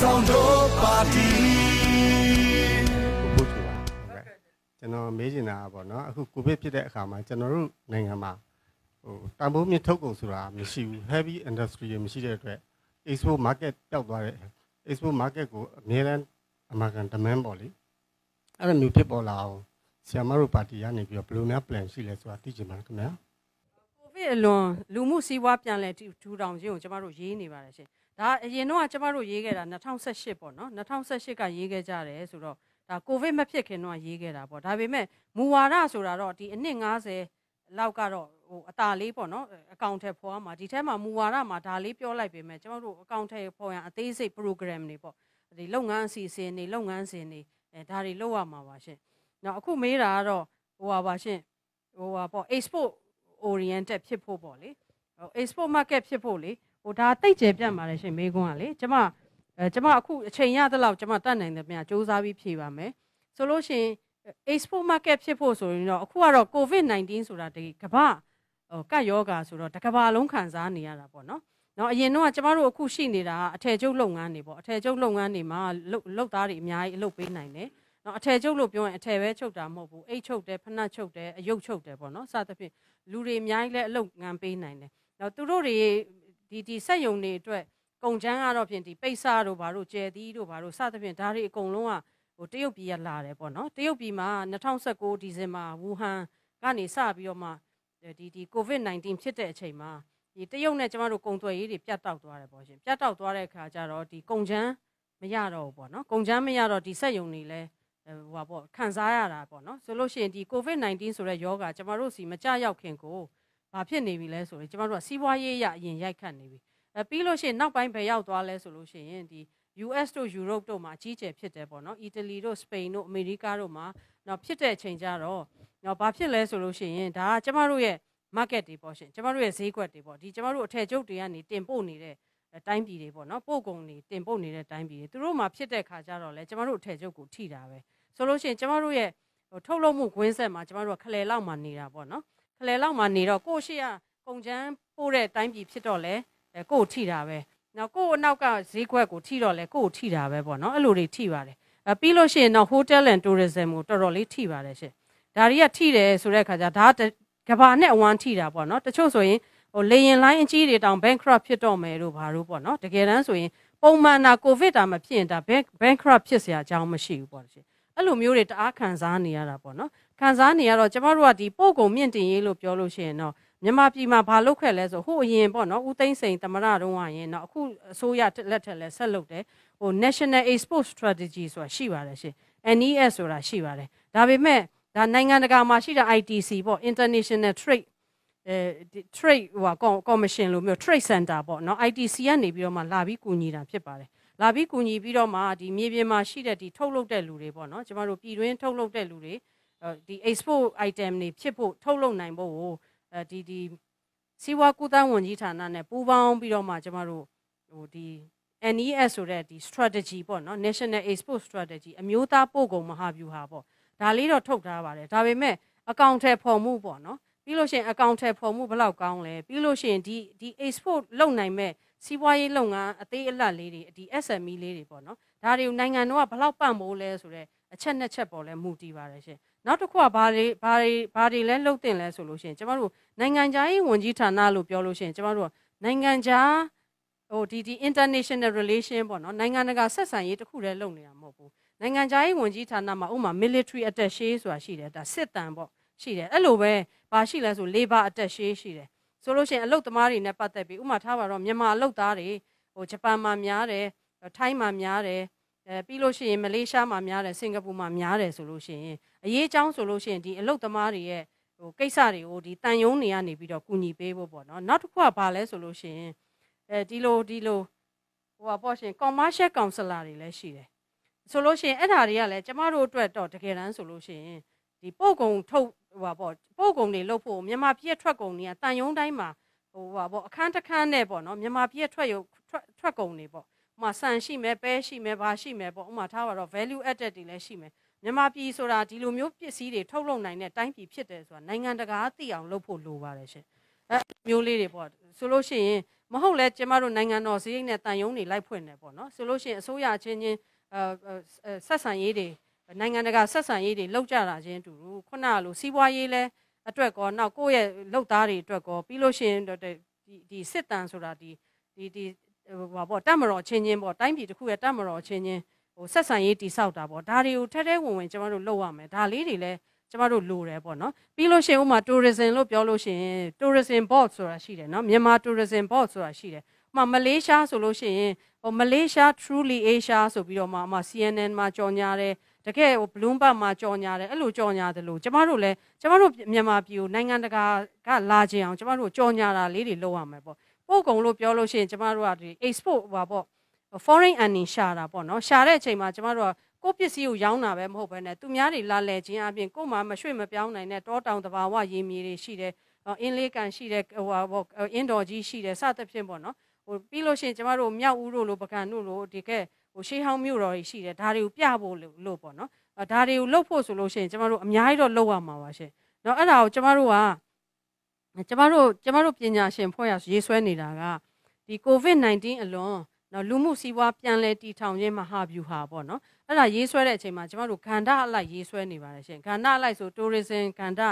ဆောင်တို့ပါတီဟုတ်ကဲ့ပါကျွန်တော်မေးချင်တာပေါ့နော်အခုကိုဗစ်ဖြစ်တဲ့အခါမှာကျွန်တော်တို့နိုင်ငံမှာဟိုတန်ဖိုးမြင့်ထုတ်ကုန်ဆိုတာမရှိဘူး heavy industry မရှိတဲ့အတွက် export market ပျောက်သွားတဲ့ export market ကိုအများအားအမှန်ကန် demand ပေါ့လေအဲ့လိုမျိုးဖြစ်ပေါ်လာအောင်ဆီယမတို့ပါတီကနေပြီးတော့ဘယ်လိုများ plan ရှိလဲဆိုတာသိချင်ပါတယ်ခင်ဗျာကိုဗစ်အလွန်လူမှုစည်းဝါးပြန်လည်ထူထောင်ခြင်းကိုကျမတို့ရေးနေပါတယ်ရှင်ဒါအရင်တော့ကျမတို့ရေးခဲ့တာ2018ပေါ့နော်2018ကရေးခဲ့ကြတယ်ဆိုတော့ဒါကိုဗစ်မဖြစ်ခင်တော့ရေးခဲ့တာပေါ့ဒါပေမဲ့မူဝါဒဆိုတာတော့ဒီအနှစ်90လောက်ကတော့ဟိုအตาလေးပေါ့နော်အကောင့်ထက်ဖော်ရမှာဒီထဲမှာမူဝါဒမှာဒါလေးပြောလိုက်ပေမဲ့ကျမတို့အကောင့်ထက်ဖော်ရအသေးစိတ် program တွေပေါ့ဒီလုပ်ငန်းအစီအစဉ်တွေလုပ်ငန်းစဉ်တွေအဲဒါတွေလုပ်ရမှာပါရှင်နောက်အခုမေးတာကတော့ဟိုပါပါရှင်ဟိုပါပေါ့ export oriented ဖြစ်ဖို့ပေါ့လေဟို export market ဖြစ်ဖို့လေဟိုဒါတိတ်ကျပြတ်ပါတယ်ရှင်မေကွန်းကလေကျမအဲကျမအခုအချိန်ရတဲ့လောက်ကျမတတ်နိုင်တယ်ပြန်စူးစမ်းပြီးဖြေပါမယ်ဆိုလို့ရှင် export market ဖြစ်ဖို့ဆိုရင်တော့အခုကတော့ covid 19ဆိုတာဒီကမ္ဘာဟိုကတ်ယောဂါဆိုတော့တကမ္ဘာလုံးခံစားနေရတာပေါ့နော်နော်အရင်တော့ကျမတို့အခုရှိနေတာအထည်ချုပ်လုပ်ငန်းတွေပေါ့အထည်ချုပ်လုပ်ငန်းတွေမှာလုပ်လုပ်သားတွေအများကြီးအလုပ်ပေးနိုင်တယ်နော်အထည်ချုပ်လို့ပြောရင်အထည်ပဲချုပ်တာမဟုတ်ဘူးအိတ်ချုပ်တယ်ဖနှက်ချုပ်တယ်အယုတ်ချုပ်တယ်ပေါ့နော်စသဖြင့်လူတွေအများကြီးလည်းအလုပ်ငန်းပေးနိုင်တယ်နော်သူတို့တွေဒီဒီဆက်ယုံတွေအတွက်ကုန်ချမ်းကတော့ဖြင့်ဒီပိတ်ဆာတို့ဘာတို့ကျဲသီးတို့ဘာတို့စသဖြင့်ဒါတွေအကုန်လုံးကဟိုတရုတ်ပြည်ကလာတယ်ပေါ့နော်တရုတ်ပြည်မှာ2019ဒီဇင်ဘာဝူဟန်ကနေစပြီးတော့မှဒီဒီ COVID-19 ဖြစ်တဲ့အချိန်မှာဒီတရုတ်နဲ့ကျမတို့ကုန်သွယ်ရေးတွေပြတ်တောက်သွားတယ်ပေါ့ရှင်ပြတ်တောက်သွားတဲ့အခါကျတော့ဒီကုန်ချမ်းမရတော့ဘူးပေါ့နော်ကုန်ချမ်းမရတော့ဒီစက်ယုံတွေလည်းဟိုပါပေါ့ခံစားရတာပေါ့နော်ဆိုလို့ရှိရင်ဒီ COVID-19 ဆိုတဲ့ယောဂါကျမတို့စီမကြောက်ခင်ကိုဘာဖြစ်နေပြီလဲဆိုရင်ကျမတို့ကစီးပွားရေးအရအရင်ရိုက်ခတ်နေပြီအဲပြီးလို့ရှိရင်နောက်ပိုင်းဘယ်ရောက်သွားလဲဆိုလို့ရှိရင်ဒီ US တို့ Europe တို့မှာအကြီးကျယ်ဖြစ်တယ်ပေါ့နော်။ Italy တို့ Spain တို့ America တို့မှာတော့ဖြစ်တဲ့အချိန်ကြတော့တော့ဘာဖြစ်လဲဆိုလို့ရှိရင်ဒါကကျမတို့ရဲ့ market တွေပေါ့ရှင်။ကျမတို့ရဲ့ဈေးကွက်တွေပေါ့။ဒီကျမတို့အထည်ချုပ်တွေကနေတင်ပို့နေတဲ့တိုင်းပြည်တွေပေါ့နော်။ပို့ကုန်တွေတင်ပို့နေတဲ့တိုင်းပြည်တွေသူတို့မှာဖြစ်တဲ့ခါကြတော့လဲကျမတို့အထည်ချုပ်ကိုထိတာပဲ။ဆိုလို့ရှိရင်ကျမတို့ရဲ့ထုတ်လုပ်မှုကွင်းဆက်မှာကျမတို့ကခလေလောက်မှာနေတာပေါ့နော်။အလဲလောက်မှနေတော့ကို့ရှိရကုန်ချမ်းပို့တဲ့တိုင်းပြည်ဖြစ်တော့လေကို့ထိတာပဲနော်ကို့အနောက်ကဈေးကွက်ကိုထိတော့လေကို့ထိတာပဲပေါ့နော်အဲ့လိုတွေထိပါတယ်ပြီးလို့ရှိရင်တော့ hotel and tourism ကိုတော်တော်လေးထိပါတယ်ရှင်ဒါတွေကထိတယ်ဆိုတဲ့အခါကျဒါကဘာနဲ့အဝမ်းထိတာပေါ့နော်တချို့ဆိုရင်ဟိုလေရင်လိုင်းအကြီးတွေတောင် bankrupt ဖြစ်တော့မယ်တို့ဘာလို့ပေါ့နော်တကယ်တမ်းဆိုရင်ပုံမှန်တာ covid တာမဖြစ်ရင်ဒါ bankrupt ဖြစ်စရာအကြောင်းမရှိဘူးပေါ့ရှင်အဲ့လိုမျိုးတွေတအားခံစားနေရတာပေါ့နော်ခံစားနေရတော့ကျမတို့ကဒီပို့ကုန်မြင့်တင်ရေးလို့ပြောလို့ရှိရင်တော့မြန်မာပြည်မှာဘာလုပ်ခဲ့လဲဆိုဟိုအရင်ပေါ့နော်ဦးသိန်းစိန်တမရတုံးကရင်တော့အခုအစိုးရလက်ထက်လဲဆက်လုပ်တယ်ဟို National Export Strategy ဆိုတာရှိပါတယ်ရှင် NES ဆိုတာရှိပါတယ်ဒါပေမဲ့ဒါနိုင်ငံတကာမှာရှိတဲ့ ITC ပေါ့ International Trade အဲ trade ဟိုကောကော်မရှင်လိုမျိုး trade center ပေါ့နော် ITC ကနေပြီးတော့မှလာပြီးကူညီတာဖြစ်ပါတယ်လာပြီးကူညီပြီးတော့မှဒီမြေပြင်မှာရှိတဲ့ဒီထုတ်လုပ်တဲ့လူတွေပေါ့နော်ကျမတို့ပြည်တွင်းထုတ်လုပ်တဲ့လူတွေဒီ export item တွေဖြစ်ဖို့ထုတ်လုပ်နိုင်ဖို့ကိုဒီဒီစီးပွားကူးသန်းဝန်ကြီးဌာနနဲ့ပူးပေါင်းပြီးတော့မှကျမတို့ဟိုဒီ NES ဆိုတဲ့ဒီ strategy ပေါ့နော် National Export Strategy အမျိုးသားပို့ကုန်မဟာဗျူဟာပေါ့ဒါလေးတော့ထုတ်ထားပါတယ်ဒါပေမဲ့အကောင့်ထဲဖော်မှုပေါ့နော်ပြီးလို့ရှိရင်အကောင့်ထဲဖော်မှုဘယ်လောက်ကောင်းလဲပြီးလို့ရှိရင်ဒီဒီ export လုပ်နိုင်မဲ့စီးပွားရေးလုပ်ငန်းအသေးအလတ်လေးတွေဒီ SME လေးတွေပေါ့နော်ဒါတွေကိုနိုင်ငံတော်ကဘယ်လောက်ပံ့ပိုးလဲဆိုတော့အချက်နှစ်ချက်ပေါ်လဲမူတည်ပါတယ်ရှင်နောက်တစ်ခုကဘာတွေဘာတွေဘာတွေလဲလှုပ်တင်လဲဆိုလို့ရှိရင်ကျမတို့နိုင်ငံခြားရေးဝန်ကြီးဌာနလို့ပြောလို့ရှိရင်ကျမတို့နိုင်ငံခြားဟိုဒီဒီ international relation ပေါ့နော်နိုင်ငံတကာဆက်ဆံရေးတစ်ခုတည်းလုပ်နေတာမဟုတ်ဘူးနိုင်ငံခြားရေးဝန်ကြီးဌာနမှာဥမာ military attaché ဆိုတာရှိတယ်ဒါစစ်တမ်းပေါ့ရှိတယ်အဲ့လိုပဲဘာရှိလဲဆို labor attaché ရှိတယ်ဆိုလို့ရှိရင်အလုပ်သမားတွေနဲ့ပတ်သက်ပြီးဥမာထားပါတော့မြန်မာအလုပ်သားတွေဟိုဂျပန်မှာများတယ်ထိုင်းမှာများတယ်အဲပြီးလို့ရှိရင်မလေးရှားမှာများတယ်စင်ကာပူမှာများတယ်ဆိုလို့ရှိရင်အရေးအကြောင်းဆိုလို့ရှိရင်ဒီအလုပ်သမားတွေရဲ့ဟိုကိစ္စတွေကိုဒီတန်ယုံတွေကနေပြီးတော့ကူညီပေးဖို့ပေါ့နော်နောက်တစ်ခုကဘာလဲဆိုလို့ရှိရင်အဲဒီလိုဒီလိုဟိုပါပေါ့ရှင် commercial counselor တွေလည်းရှိတယ်ဆိုလို့ရှိရင်အဲ့ဒါတွေကလည်းကျမတို့အတွက်တော့တကယ်တမ်းဆိုလို့ရှိရင်ဒီပို့ကုန်ထုတ်ဟိုပါပေါ့ပို့ကုန်တွေလုပ်ဖို့မြန်မာပြည်ရဲ့ထွက်ကုန်တွေကတန်ယုံတိုင်းမှာဟိုပါပေါ့အခန်းတစ်ခန်းနဲ့ပေါ့နော်မြန်မာပြည်ရဲ့ထွက်ရုပ်ထွက်ကုန်တွေပေါ့ဥမာဆန်ရှိမယ်ပဲရှိမယ်ဘာရှိမယ်ပေါ့ဥမာထားပါတော့ value added တွေလည်းရှိမယ်မြန်မာပြည်ဆိုတာဒီလိုမျိုးပစ္စည်းတွေထုတ်လုပ်နိုင်တဲ့တိုင်းပြည်ဖြစ်တယ်ဆိုတာနိုင်ငံတကာသိအောင်လုပ်ဖို့လိုပါတယ်ရှင်အဲမျိုးလေးတွေပေါ့ဆိုလို့ရှိရင်မဟုတ်လဲကျမတို့နိုင်ငံတော်စည်းရိမ်နဲ့တန်ယုံတွေလိုက်ဖွင့်တယ်ပေါ့နော်ဆိုလို့ရှိရင်အစိုးရချင်းချင်းအဲဆက်ဆံရေးတွေနိုင်ငံတကာဆက်ဆံရေးတွေလောက်ကြတာချင်းတူခုနကလိုစီးပွားရေးလဲအတွက်ကောနောက်ကိုယ့်ရဲ့လုပ်သားတွေအတွက်ကောပြီးလို့ရှိရင်ဒီဒီစစ်တန်ဆိုတာဒီဒီဒီဟိုပေါ့တတ်မတော်ချင်းချင်းပေါ့တိုင်းပြည်တစ်ခုရဲ့တတ်မတော်ချင်းချင်းဟိုဆက်ဆံရေးတိဆောက်တာပေါ့ဒါတွေကိုထက်ထဲဝင်ဝင်ကျမတို့လုပ်ရမယ်ဒါလေးတွေလည်းကျမတို့လိုတယ်ပေါ့နော်ပြီးလို့ရှိရင်ဥမာ tourism လို့ပြောလို့ရှိရင် tourism board ဆိုတာရှိတယ်နော်မြန်မာ tourism board ဆိုတာရှိတယ်ဥမာမလေးရှားဆိုလို့ရှိရင်ဟိုမလေးရှား truly asia ဆိုပြီးတော့မှဥမာ CNN မှာကြော်ညာတယ်တကယ်ဟို bloomberg မှာကြော်ညာတယ်အဲ့လိုကြော်ညာတယ်လို့ကျမတို့လည်းကျမတို့မြန်မာပြည်ကိုနိုင်ငံတကာကလာခြင်းအောင်ကျမတို့ကြော်ညာတာလေးတွေလုပ်ရမယ်ပေါ့ပို့ကုန်လို့ပြောလို့ရှိရင်ကျမတို့ကဒီ export ဟိုပေါ့ foreign earning ရှာတာပေါ့နော်ရှာတဲ့အချိန်မှာကျမတို့ကကိုပစ္စည်းကိုရောင်းတာပဲမဟုတ်ဘဲနဲ့သူများတွေလာလဲခြင်းအပြင်ကိုမှမရွှေ့မပြောင်းနိုင်တဲ့တောတောင်တဘာဝရေမြေတွေရှိတယ်အင်းလေးကန်ရှိတယ်ဟိုဟာပေါ့အင်းတော်ကြီးရှိတယ်စသဖြင့်ပေါ့နော်ဟိုပြီးလို့ရှိရင်ကျမတို့မြောက်ဦးတို့လိုပကံတို့လိုဒီကဲဟိုရှေးဟောင်းမြို့တော်ကြီးရှိတယ်ဒါတွေကိုပြဖို့လို့ပေါ့နော်ဒါတွေကိုလှုပ်ဖို့ဆိုလို့ရှိရင်ကျမတို့အများကြီးတော့လှုပ်ရမှာပါရှင်နော်အဲ့ဒါကိုကျမတို့ကကျမတို့ကျမတို့ပညာရှင်ဖွဲ့ရရေးဆွဲနေတာကဒီ COVID-19 အလွန်နော်လူမှုစီးပွားပြန်လည်တည်ထောင်ခြင်းမဟာဗျူဟာပေါ့နော်အဲ့ဒါရေးဆွဲတဲ့အချိန်မှာကျမတို့ကန္ဓာအလိုက်ရေးဆွဲနေပါတယ်ရှင်ကန္ဓာအလိုက်ဆို tourism ကန္ဓာ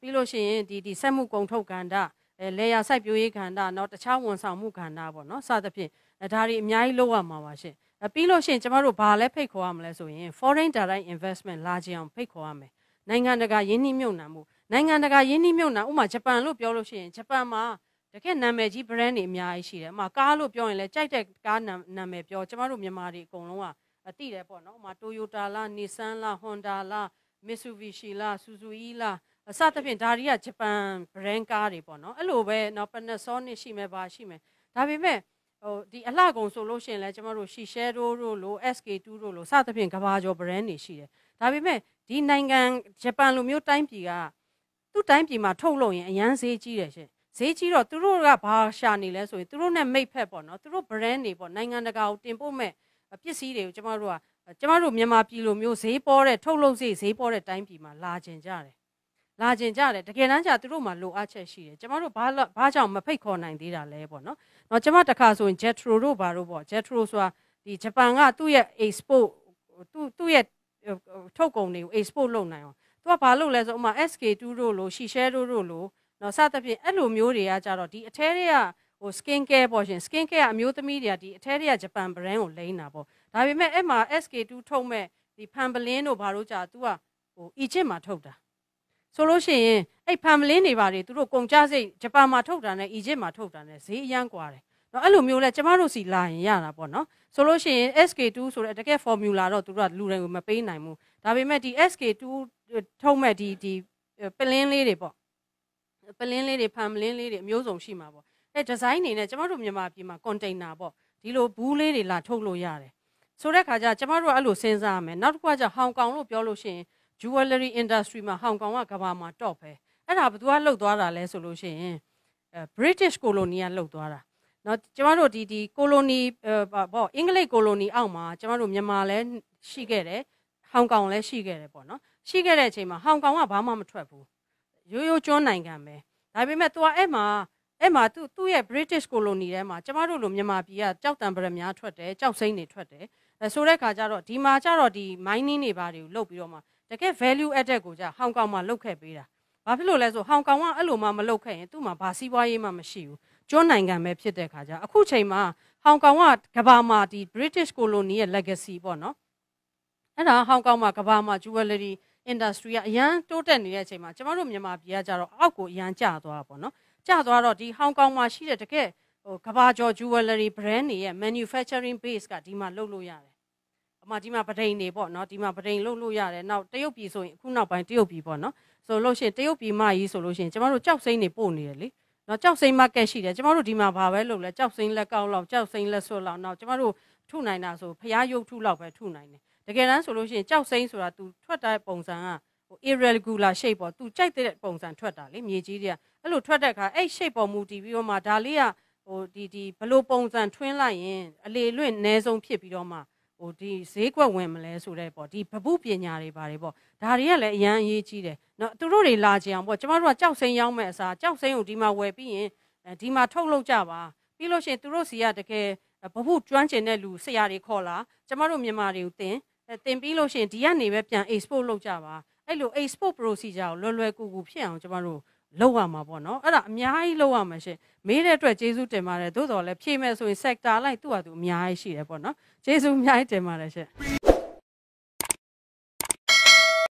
ပြီးလို့ရှိရင်ဒီဒီဆက်မှုကုံထုတ်ကန္ဓာအဲလေယာစိုက်ပျိုးရေးကန္ဓာနော်တခြားဝန်ဆောင်မှုကန္ဓာပေါ့နော်စသဖြင့်ဒါတွေအများကြီးလုပ်ရမှာပါရှင်ပြီးလို့ရှိရင်ကျမတို့ဘာလဲဖိတ်ခေါ်ရမလဲဆိုရင် foreign direct investment လာကြအောင်ဖိတ်ခေါ်ရမယ်နိုင်ငံတကာယင်းနှိမ့်ညွတ်နှံမှုနိုင်ငံတကာယင်းနှိမ့်မြုံတာဥမာဂျပန်လို့ပြောလို့ရှိရင်ဂျပန်မှာတကယ်နာမည်ကြီး brand တွေအများကြီးရှိတယ်။ဥမာကားလို့ပြောရင်လည်းကြိုက်တဲ့ကားနာမည်ပြောကျမတို့မြန်မာတွေအကုန်လုံးကအတိတယ်ပေါ့နော်။ဥမာ Toyota လား Nissan လား Honda လား Mitsubishi လား Suzuki လားအစသဖြင့်ဒါတွေကဂျပန် brand ကားတွေပေါ့နော်။အဲ့လိုပဲနော် Panasonic ရှိမယ်ပါရှိမယ်။ဒါပေမဲ့ဟိုဒီအလှကုန်ဆိုလို့ရှိရင်လည်းကျမတို့ Shisha တို့တို့လို့ SK2 တို့လို့စသဖြင့်ကဘာကျော် brand တွေရှိတယ်။ဒါပေမဲ့ဒီနိုင်ငံဂျပန်လိုမျိုးတိုင်းပြည်ကသူ့တိုင်းပြည်မှာထုတ်လုပ်ရင်အရန်ဈေးကြီးတယ်ရှင်ဈေးကြီးတော့သူတို့ကဘာရှာနေလဲဆိုရင်သူတို့နဲ့မိတ်ဖက်ပေါ့နော်သူတို့ brand တွေပေါ့နိုင်ငံတကာကိုတင်ပို့မဲ့ပစ္စည်းတွေကိုကျမတို့ကကျမတို့မြန်မာပြည်လိုမျိုးဈေးပေါ်တဲ့ထုတ်လုပ်စေဈေးပေါ်တဲ့တိုင်းပြည်မှာလာကျင်ကြတယ်လာကျင်ကြတယ်တကယ်တမ်းကျသူတို့မှာလိုအပ်ချက်ရှိတယ်ကျမတို့ဘာဘာကြောင့်မဖိတ်ခေါ်နိုင်သေးတာလဲပေါ့နော်။တော့ကျမတခါဆိုရင် Jetro တို့ဘာတို့ပေါ့ Jetro ဆိုတာဒီဂျပန်ကသူ့ရဲ့ export သူ့သူ့ရဲ့ထုတ်ကုန်တွေကို export လုပ်နိုင်အောင်သူကဘာလို့လဲဆိုဥမာ SK2 တို့လို့ရှီရှဲတို့တို့လို့နော်စသဖြင့်အဲ့လိုမျိုးတွေကကြတော့ဒီအထဲတွေကဟို skin care ပေါ့ရှင် skin care အမျိုးသမီးတွေကဒီအထဲတွေကဂျပန် brand ကိုလိမ့်တာပေါ့ဒါပေမဲ့အဲ့မှာ SK2 ထုတ်မဲ့ဒီဖန်ပလင်းတို့ဘာလို့ကြာ तू อ่ะဟိုအီဂျစ်မှာထုတ်တာဆိုလို့ရှိရင်အဲ့ဖန်ပလင်းတွေဘာတွေသူတို့ကုန်ကြစိတ်ဂျပန်မှာထုတ်တာနဲ့အီဂျစ်မှာထုတ်တာနဲ့ဈေးအရန်ကွာတယ်နော်အဲ့လိုမျိုးလဲကျမတို့စီလာရင်ရတာပေါ့နော်ဆိုလို့ရှိရင် SK2 ဆိုတဲ့တကယ် formula တော့သူတို့ကလူတွေကိုမပေးနိုင်ဘူးဒါပေမဲ့ဒီ SK2 ထုတ်မဲ့ဒီဒီပလင်းလေးတွေပေါ့ပလင်းလေးတွေဖန်ပလင်းလေးတွေအမျိုးစုံရှိမှာပေါ့အဲဒီဇိုင်းနေနဲ့ကျမတို့မြန်မာပြည်မှာ container ပေါ့ဒီလိုဘူးလေးတွေလာထုတ်လို့ရတယ်ဆိုတဲ့ခါကျကျမတို့ကအဲ့လိုစဉ်းစားရမယ်နောက်တစ်ခုကကျဟောင်ကောင်လို့ပြောလို့ရှိရင် jewelry industry မှာဟောင်ကောင်ကကမ္ဘာမှာ top ပဲအဲ့ဒါဘသူကလှုပ်သွားတာလဲဆိုလို့ရှိရင် British colony ကလှုပ်သွားတာနော်ကျမတို့ဒီဒီကိုလိုနီပေါ့အင်္ဂလိပ်ကိုလိုနီအောက်မှာကျမတို့မြန်မာလည်းရှိခဲ့တယ်ဟောင်ကောင်လည်းရှိခဲ့တယ်ပေါ့နော်ရှိခဲ့တဲ့အချိန်မှာဟောင်ကောင်ကဘာမှမထွက်ဘူးရိုးရိုးကျွန်းနိုင်ငံပဲဒါပေမဲ့သူကအဲ့မှာအဲ့မှာသူသူ့ရဲ့ British colony ထဲမှာကျမတို့လိုမြန်မာပြည်ကကြောက်တံပရများထွက်တယ်ကြောက်စိမ့်တွေထွက်တယ်အဲဆိုတဲ့ခါကျတော့ဒီမှာကျတော့ဒီ mining တွေဘာတွေကိုလုပ်ပြီးတော့မှတကယ် value added ကိုကြဟောင်ကောင်မှာလုပ်ခဲ့ပေးတာဘာဖြစ်လို့လဲဆိုဟောင်ကောင်ကအဲ့လိုမှမလုပ်ခဲ့ရင်သူ့မှာဘာစီးပွားရေးမှမရှိဘူးကျွန်းနိုင်ငံပဲဖြစ်တဲ့ခါကျအခုချိန်မှာဟောင်ကောင်ကကဘာမှာဒီ British colony ရဲ့ legacy ပေါ့နော်အဲ့ဒါဟောင်ကောင်မှာကဘာမှာ jewelry industry ကအရန်တိုးတက်နေတဲ့အချိန်မှာကျမတို့မြန်မာပြည်ကကြတော့အောက်ကိုအရန်ကျသွားပါတော့ကျသွားတော့ဒီဟောင်ကောင်မှာရှိတဲ့တကယ်ဟိုကဘာကျော် jewelry brand တွေရဲ့ manufacturing base ကဒီမှာလုပ်လို့ရတယ်။အမှဒီမှာပဒိန်တွေပေါ့နော်ဒီမှာပဒိန်လုပ်လို့ရတယ်။နောက်တရုတ်ပြည်ဆိုရင်အခုနောက်ပိုင်းတရုတ်ပြည်ပေါ့နော်။ဆိုလို့ရှိရင်တရုတ်ပြည်မကြီးဆိုလို့ရှိရင်ကျမတို့ကြောက်စိမ့်တွေပို့နေတယ်လေ။နော်ကြောက်စိမ့် market ရှိတယ်ကျမတို့ဒီမှာဘာပဲလုပ်လဲကြောက်စိမ့်လက်ကောက်လောက်ကြောက်စိမ့်လက်ဆွတ်လောက်နောက်ကျမတို့ထုနိုင်တာဆိုဖျားရုပ်ထုလောက်ပဲထုနိုင်တယ်တကယ်တမ်းဆိုလို့ရှိရင်ကြောက်စိမ့်ဆိုတာ तू ထွက်တဲ့ပုံစံကဟို irregular shape ပေါ့ तू ကြိုက်တဲ့ပုံစံထွက်တာလေမြေကြီးတွေကအဲ့လိုထွက်တဲ့အခါအဲ့ shape ပေါ်မူတည်ပြီးတော့မှဒါလေးကဟိုဒီဒီဘလို့ပုံစံထွင်းလိုက်ရင်အလေလွင့်အ ਨੇ ဆုံးဖြစ်ပြီးတော့မှဟိုဒီဈေးကွက်ဝင်မလဲဆိုတဲ့ပေါ့ဒီဗပုပညာတွေပါတယ်ပေါ့ဒါတွေကလည်းအရန်အရေးကြီးတယ်เนาะသူတို့တွေလာကြအောင်ပေါ့ကျမတို့ကကြောက်စိမ်းရောက်မဲ့အစားကြောက်စိမ်းကိုဒီမှာဝယ်ပြီးရင်ဒီမှာထုတ်လုပ်ကြပါပြီးလို့ရှိရင်သူတို့စီကတကယ်ဗပုကျွမ်းကျင်တဲ့လူဆရာတွေခေါ်လာကျမတို့မြန်မာတွေကိုတင်တင်ပြီးလို့ရှိရင်ဒီကနေပဲပြန် export လုပ်ကြပါအဲ့လို export procedure ကိုလွယ်လွယ်ကူကူဖြစ်အောင်ကျမတို့လောက်ရမှာပေါ့နော်အဲ့ဒါအများကြီးလောက်ရမှာရှင်မေးတဲ့အတွက်ကျေးဇူးတင်ပါတယ်သို့တော်လည်းဖြည့်မဲ့ဆိုရင် sector လိုက်သူ့ဟာသူအများကြီးရှိတယ်ပေါ့နော်这就是一在嘛，模式。